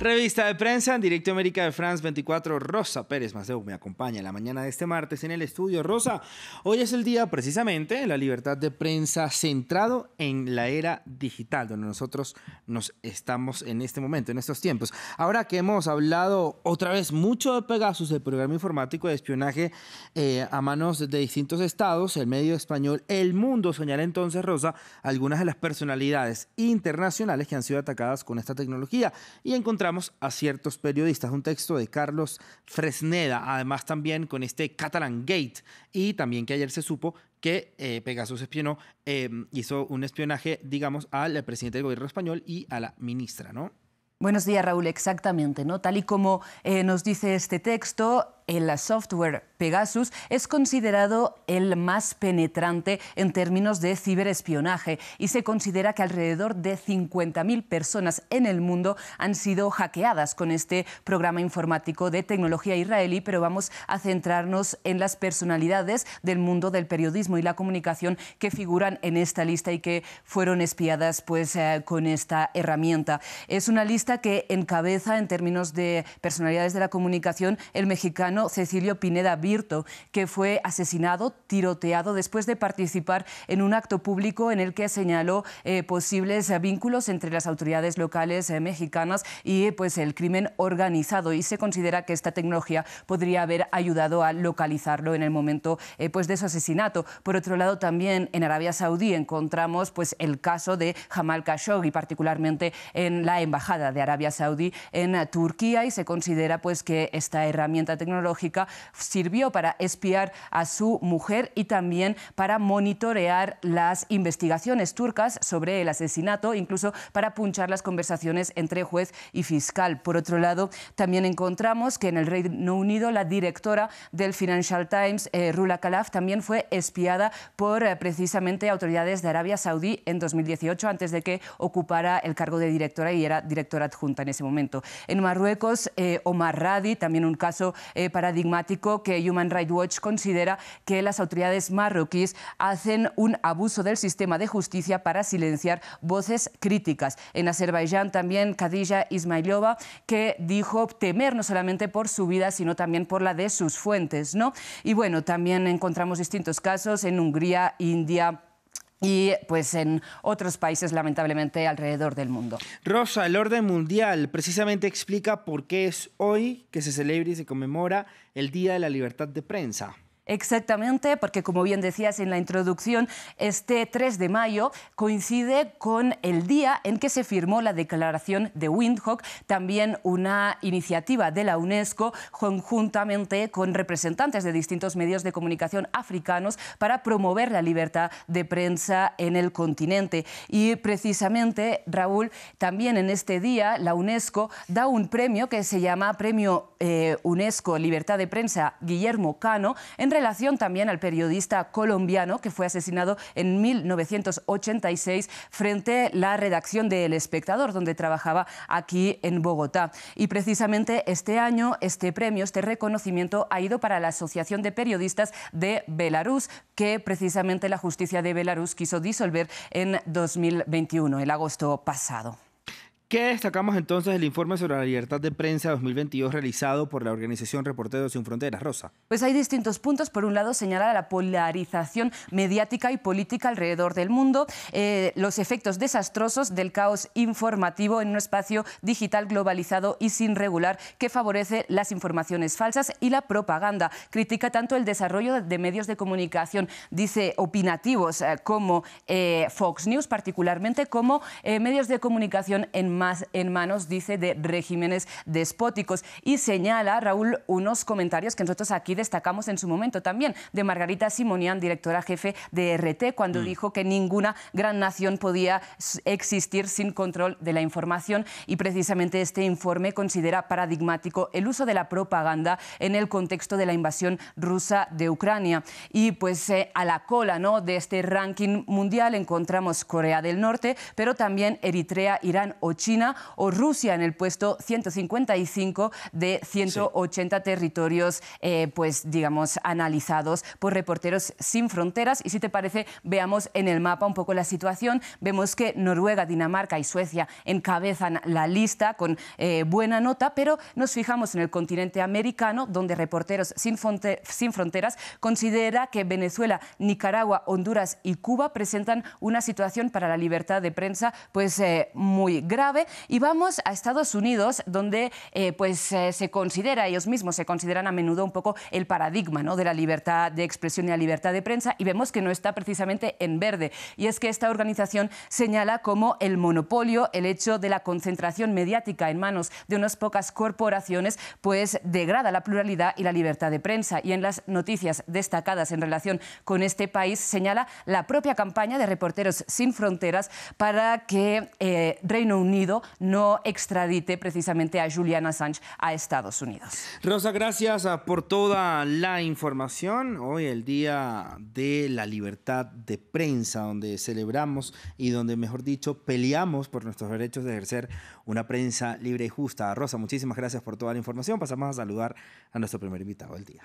Revista de prensa en directo América de France 24. Rosa Pérez Maceo me acompaña la mañana de este martes en el estudio. Rosa, hoy es el día precisamente de la libertad de prensa centrado en la era digital, donde nosotros nos estamos en este momento, en estos tiempos. Ahora que hemos hablado otra vez mucho de Pegasus, el programa informático de espionaje eh, a manos de distintos estados, el medio español El Mundo señala entonces, Rosa, algunas de las personalidades internacionales que han sido atacadas con esta tecnología y encontramos a ciertos periodistas. Un texto de Carlos Fresneda, además también con este Catalan Gate, y también que ayer se supo que eh, Pegasus espionó, em, hizo un espionaje, digamos, al presidente del gobierno español y a la ministra, ¿no? Buenos días, Raúl. Exactamente, ¿no? Tal y como eh, nos dice este texto, el software Pegasus es considerado el más penetrante en términos de ciberespionaje y se considera que alrededor de 50.000 personas en el mundo han sido hackeadas con este programa informático de tecnología israelí, pero vamos a centrarnos en las personalidades del mundo del periodismo y la comunicación que figuran en esta lista y que fueron espiadas pues, eh, con esta herramienta. Es una lista que encabeza en términos de personalidades de la comunicación el mexicano Cecilio Pineda Virto, que fue asesinado, tiroteado, después de participar en un acto público en el que señaló eh, posibles eh, vínculos entre las autoridades locales eh, mexicanas y pues, el crimen organizado. Y se considera que esta tecnología podría haber ayudado a localizarlo en el momento pues, de su asesinato. Por otro lado, también en Arabia Saudí encontramos pues, el caso de Jamal Khashoggi, particularmente en la Embajada de Arabia Saudí en Turquía, y se considera pues, que esta herramienta tecnológica tecnológica sirvió para espiar a su mujer y también para monitorear las investigaciones turcas sobre el asesinato, incluso para punchar las conversaciones entre juez y fiscal. Por otro lado, también encontramos que en el Reino Unido la directora del Financial Times, eh, Rula Khalaf, también fue espiada por eh, precisamente autoridades de Arabia Saudí en 2018, antes de que ocupara el cargo de directora y era directora adjunta en ese momento. En Marruecos, eh, Omar Radi, también un caso paradigmático que Human Rights Watch considera que las autoridades marroquíes hacen un abuso del sistema de justicia para silenciar voces críticas. En Azerbaiyán también Khadija Ismailova, que dijo temer no solamente por su vida, sino también por la de sus fuentes. ¿no? Y bueno, también encontramos distintos casos en Hungría, India, y pues en otros países lamentablemente alrededor del mundo. Rosa, el orden mundial precisamente explica por qué es hoy que se celebra y se conmemora el Día de la Libertad de Prensa. Exactamente, porque como bien decías en la introducción, este 3 de mayo coincide con el día en que se firmó la declaración de Windhoek, también una iniciativa de la UNESCO conjuntamente con representantes de distintos medios de comunicación africanos para promover la libertad de prensa en el continente. Y precisamente, Raúl, también en este día la UNESCO da un premio que se llama Premio eh, UNESCO Libertad de Prensa Guillermo Cano en en relación también al periodista colombiano que fue asesinado en 1986 frente a la redacción de El Espectador, donde trabajaba aquí en Bogotá. Y precisamente este año, este premio, este reconocimiento ha ido para la Asociación de Periodistas de Belarus, que precisamente la justicia de Belarus quiso disolver en 2021, el agosto pasado. ¿Qué destacamos entonces del informe sobre la libertad de prensa 2022 realizado por la organización Reporteros Sin Fronteras, Rosa? Pues hay distintos puntos. Por un lado, señala la polarización mediática y política alrededor del mundo, eh, los efectos desastrosos del caos informativo en un espacio digital globalizado y sin regular que favorece las informaciones falsas y la propaganda. Critica tanto el desarrollo de medios de comunicación, dice, opinativos eh, como eh, Fox News particularmente, como medios de comunicación en más en manos, dice, de regímenes despóticos. Y señala, Raúl, unos comentarios que nosotros aquí destacamos en su momento también, de Margarita Simonian, directora jefe de RT, cuando mm. dijo que ninguna gran nación podía existir sin control de la información. Y precisamente este informe considera paradigmático el uso de la propaganda en el contexto de la invasión rusa de Ucrania. Y pues eh, a la cola ¿no? de este ranking mundial encontramos Corea del Norte, pero también Eritrea, Irán o China China o Rusia en el puesto 155 de 180 territorios, eh, pues digamos, analizados por Reporteros Sin Fronteras. Y si te parece, veamos en el mapa un poco la situación. Vemos que Noruega, Dinamarca y Suecia encabezan la lista con eh, buena nota, pero nos fijamos en el continente americano, donde Reporteros Sin, Sin Fronteras considera que Venezuela, Nicaragua, Honduras y Cuba presentan una situación para la libertad de prensa pues, eh, muy grave y vamos a Estados Unidos, donde eh, pues, eh, se considera, ellos mismos se consideran a menudo un poco el paradigma ¿no? de la libertad de expresión y la libertad de prensa, y vemos que no está precisamente en verde. Y es que esta organización señala como el monopolio el hecho de la concentración mediática en manos de unas pocas corporaciones, pues degrada la pluralidad y la libertad de prensa. Y en las noticias destacadas en relación con este país señala la propia campaña de Reporteros Sin Fronteras para que eh, Reino Unido no extradite precisamente a Julian Assange a Estados Unidos. Rosa, gracias ah, por toda la información. Hoy el Día de la Libertad de Prensa, donde celebramos y donde, mejor dicho, peleamos por nuestros derechos de ejercer una prensa libre y justa. Rosa, muchísimas gracias por toda la información. Pasamos a saludar a nuestro primer invitado del día.